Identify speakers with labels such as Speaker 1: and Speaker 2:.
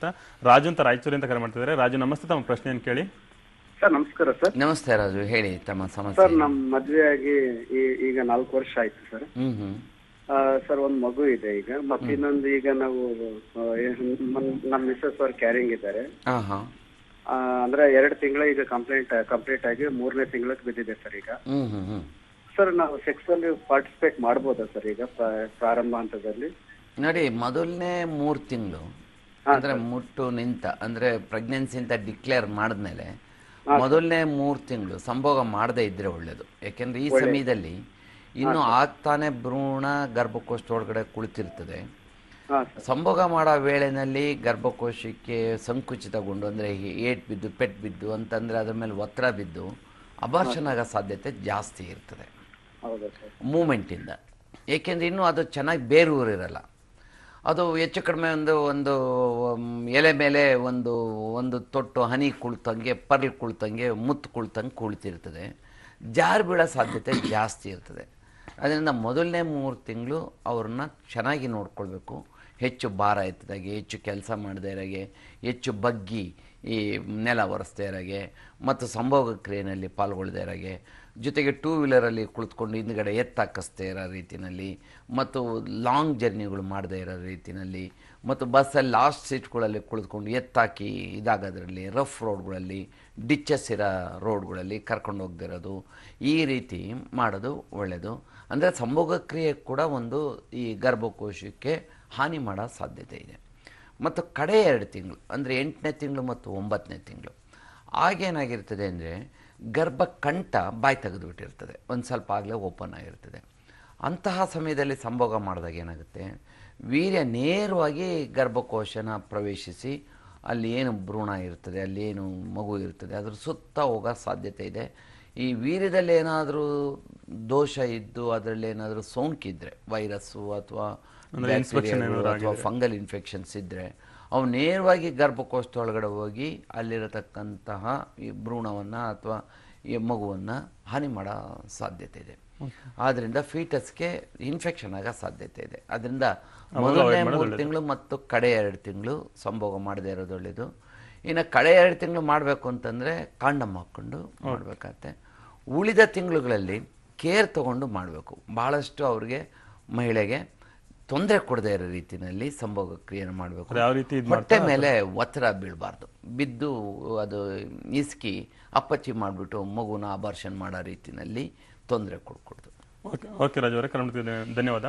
Speaker 1: ಅಂತ ರಾಜು ಅಂತ ರಾಯಚೂರಿ ಅಂತ ಕರೆ ಮಾಡ್ತಿದ್ದಾರೆ ರಾಜು ನಮಸ್ತೆ ತಮ್ಮ ಪ್ರಶ್ನೆ ಪ್ರಶ್ನೆಯನ್ನು ಕೇಳಿ ಸರ್ ನಮಸ್ಕಾರ ಸರ್ ನಮಸ್ತೆ ರಾಜು ಹೇಳಿ ತಮ್ಮ ಸಮಸ್ಯೆ ಸರ್ ನಮ್ಮ
Speaker 2: ಮದುವೆಯಾಗಿ ಈಗ ನಾಲ್ಕು ವರ್ಷ ಆಯ್ತು ಸರ್ ಹ್ಮ್ ಹ್ಮ್ ಸರ್ ಒಂದ್ ಮಗು ಇದೆ ಈಗ ಮತ್ತೆ ಇನ್ನೊಂದು ಈಗ ನಾವು ನಮ್ಮ ಮಿಸ್ಸಸ್ ಅವ್ರ ಕ್ಯಾರಿಂಗ್ ಇದ್ದಾರೆ ಅಂದ್ರೆ ಎರಡು ತಿಂಗಳ ಈಗ ಕಂಪ್ಲೇಂಟ್ ಕಂಪ್ಲೀಟ್ ಆಗಿ ಮೂರನೇ ತಿಂಗಳಿಗೆ ಬಿದ್ದಿದೆ ಸರ್ ಈಗ ಸರ್ ನಾವು ಅಲ್ಲಿ ಪಾರ್ಟಿಸಿಪೇಟ್ ಮಾಡಬಹುದಾ ಸರ್ ಈಗ ಪ್ರಾರಂಭ ಹಂತದಲ್ಲಿ
Speaker 1: ನೋಡಿ ಮೊದಲನೇ ಮೂರು ತಿಂಗಳು ಅಂದ್ರೆ ಮುಟ್ಟು ನಿಂತ ಅಂದ್ರೆ ಪ್ರೆಗ್ನೆನ್ಸಿ ಅಂತ ಡಿಕ್ಲೇರ್ ಮಾಡಿದ್ಮೇಲೆ ಮೊದಲನೇ ಮೂರ್ ತಿಂಗಳು ಸಂಭೋಗ ಮಾಡದೇ ಇದ್ರೆ ಒಳ್ಳೇದು ಯಾಕೆಂದ್ರೆ ಈ ಸಮಯದಲ್ಲಿ ಇನ್ನು ಆಗ್ತಾನೆ ಭ್ರೂಣ ಗರ್ಭಕೋಶ ಒಳಗಡೆ ಕುಳಿತಿರ್ತದೆ ಸಂಭೋಗ ಮಾಡೋ ವೇಳೆನಲ್ಲಿ ಗರ್ಭಕೋಶಕ್ಕೆ ಸಂಕುಚಿತಗೊಂಡು ಅಂದ್ರೆ ಏಟ್ ಬಿದ್ದು ಪೆಟ್ ಬಿದ್ದು ಅಂತಂದ್ರೆ ಅದ್ರ ಮೇಲೆ ಒತ್ತಡ ಬಿದ್ದು ಅಬಾರ್ಷನ್ ಆಗೋ ಸಾಧ್ಯತೆ ಜಾಸ್ತಿ ಇರ್ತದೆ ಮೂಮೆಂಟಿಂದ ಏಕೆಂದ್ರೆ ಇನ್ನು ಅದು ಚೆನ್ನಾಗಿ ಬೇರೂರಿರಲ್ಲ ಅದು ಹೆಚ್ಚು ಕಡಿಮೆ ಒಂದು ಒಂದು ಎಲೆ ಮೇಲೆ ಒಂದು ಒಂದು ತೊಟ್ಟು ಹನಿ ಕುಳ್ತಂಗೆ ಪರ್ಲ್ ಕುಳ್ತಂಗೆ ಮುತ್ತು ಕುಳ್ತಂಗೆ ಕುಳಿತಿರ್ತದೆ ಜಾರು ಬೀಳೋ ಸಾಧ್ಯತೆ ಜಾಸ್ತಿ ಇರ್ತದೆ ಅದರಿಂದ ಮೊದಲನೇ ಮೂರು ತಿಂಗಳು ಅವ್ರನ್ನ ಚೆನ್ನಾಗಿ ನೋಡ್ಕೊಳ್ಬೇಕು ಹೆಚ್ಚು ಭಾರ ಇರ್ತದಾಗೆ ಹೆಚ್ಚು ಕೆಲಸ ಮಾಡದೇ ಇರಾಗೆ ಹೆಚ್ಚು ಬಗ್ಗಿ ಈ ನೆಲ ಒರೆಸ್ದೇ ಇರಾಗೆ ಮತ್ತು ಸಂಭೋಗ ಕ್ರಿಯೆಯಲ್ಲಿ ಪಾಲ್ಗೊಳ್ಳದೇ ಇರಾಗೆ ಜೊತೆಗೆ ಟೂ ವೀಲರಲ್ಲಿ ಕುಳಿತುಕೊಂಡು ಹಿಂದ್ಗಡೆ ಎತ್ತಾಕಿಸ್ದೇ ಇರೋ ರೀತಿಯಲ್ಲಿ ಮತ್ತು ಲಾಂಗ್ ಜರ್ನಿಗಳು ಮಾಡದೇ ಇರೋ ರೀತಿಯಲ್ಲಿ ಮತ್ತು ಬಸ್ಸಲ್ಲಿ ಲಾಸ್ಟ್ ಸೀಟ್ಗಳಲ್ಲಿ ಕುಳಿತುಕೊಂಡು ಎತ್ತಾಕಿ ಇದಾಗೋದ್ರಲ್ಲಿ ರಫ್ ರೋಡ್ಗಳಲ್ಲಿ ಡಿಚ್ಚಸ್ ಇರೋ ರೋಡ್ಗಳಲ್ಲಿ ಕರ್ಕೊಂಡು ಹೋಗ್ದಿರೋದು ಈ ರೀತಿ ಮಾಡೋದು ಒಳ್ಳೆಯದು ಅಂದರೆ ಸಂಭೋಗ ಕ್ರಿಯೆ ಕೂಡ ಒಂದು ಈ ಗರ್ಭಕೋಶಕ್ಕೆ ಹಾನಿ ಮಾಡೋ ಸಾಧ್ಯತೆ ಇದೆ ಮತ್ತು ಕಡೆ ಎರಡು ತಿಂಗಳು ಅಂದರೆ ಎಂಟನೇ ತಿಂಗಳು ಮತ್ತು ಒಂಬತ್ತನೇ ತಿಂಗಳು ಆಗೇನಾಗಿರ್ತದೆ ಅಂದರೆ ಗರ್ಭಕಂಠ ಬಾಯಿ ತೆಗೆದುಬಿಟ್ಟಿರ್ತದೆ ಒಂದು ಸ್ವಲ್ಪ ಆಗಲೇ ಓಪನ್ ಆಗಿರ್ತದೆ ಅಂತಹ ಸಮಯದಲ್ಲಿ ಸಂಭೋಗ ಮಾಡಿದಾಗ ಏನಾಗುತ್ತೆ ವೀರ್ಯ ನೇರವಾಗಿ ಗರ್ಭಕೋಶನ ಪ್ರವೇಶಿಸಿ ಅಲ್ಲಿ ಏನು ಭ್ರೂಣ ಇರ್ತದೆ ಅಲ್ಲಿ ಏನು ಮಗು ಇರ್ತದೆ ಅದ್ರ ಸುತ್ತ ಹೋಗೋ ಸಾಧ್ಯತೆ ಇದೆ ಈ ವೀರ್ಯದಲ್ಲಿ ಏನಾದರೂ ದೋಷ ಇದ್ದು ಅದರಲ್ಲಿ ಏನಾದರೂ ಸೋಂಕಿದ್ರೆ ವೈರಸ್ಸು ಅಥವಾ ಅಥವಾ ಫಂಗಲ್ ಇನ್ಫೆಕ್ಷನ್ಸ್ ಇದ್ದರೆ ಅವು ನೇರವಾಗಿ ಗರ್ಭಕೋಶದೊಳಗಡೆ ಹೋಗಿ ಅಲ್ಲಿರತಕ್ಕಂತಹ ಈ ಭ್ರೂಣವನ್ನು ಅಥವಾ ಈ ಮಗುವನ್ನು ಹಾನಿ ಮಾಡೋ ಸಾಧ್ಯತೆ ಇದೆ ಆದ್ದರಿಂದ ಫೀಟಸ್ಗೆ ಇನ್ಫೆಕ್ಷನ್ ಆಗೋ ಸಾಧ್ಯತೆ ಇದೆ ಅದರಿಂದ ಮೊದಲನೇ ಮೂರು ತಿಂಗಳು ಮತ್ತು ಕಡೆ ಎರಡು ತಿಂಗಳು ಸಂಭೋಗ ಮಾಡದೇ ಇರೋದು ಒಳ್ಳೆಯದು ಇನ್ನು ಕಡೆ ಎರಡು ತಿಂಗಳು ಮಾಡಬೇಕು ಅಂತಂದರೆ ಕಾಂಡಮ್ ಹಾಕ್ಕೊಂಡು ಮಾಡಬೇಕಾಗತ್ತೆ ಉಳಿದ ತಿಂಗಳುಗಳಲ್ಲಿ ಕೇರ್ ತಗೊಂಡು ಮಾಡಬೇಕು ಭಾಳಷ್ಟು ಅವ್ರಿಗೆ ಮಹಿಳೆಗೆ ತೊಂದರೆ ಕೊಡದೇ ಇರೋ ರೀತಿಯಲ್ಲಿ ಸಂಭೋಗ ಕ್ರಿಯೆಯನ್ನು ಮಾಡಬೇಕು ಯಾವ ರೀತಿ ಮತ್ತೆ ಮೇಲೆ ಒತ್ತಡ ಬೀಳಬಾರ್ದು ಬಿದ್ದು ಅದು ಇಸ್ಕಿ ಅಪ್ಪಚ್ಚಿ ಮಾಡಿಬಿಟ್ಟು ಮಗುನ ಅಬಾರ್ಷನ್ ಮಾಡೋ ರೀತಿಯಲ್ಲಿ ತೊಂದರೆ ಕೊಡಕೂಡ್ದು ಓಕೆ ಓಕೆ ಧನ್ಯವಾದ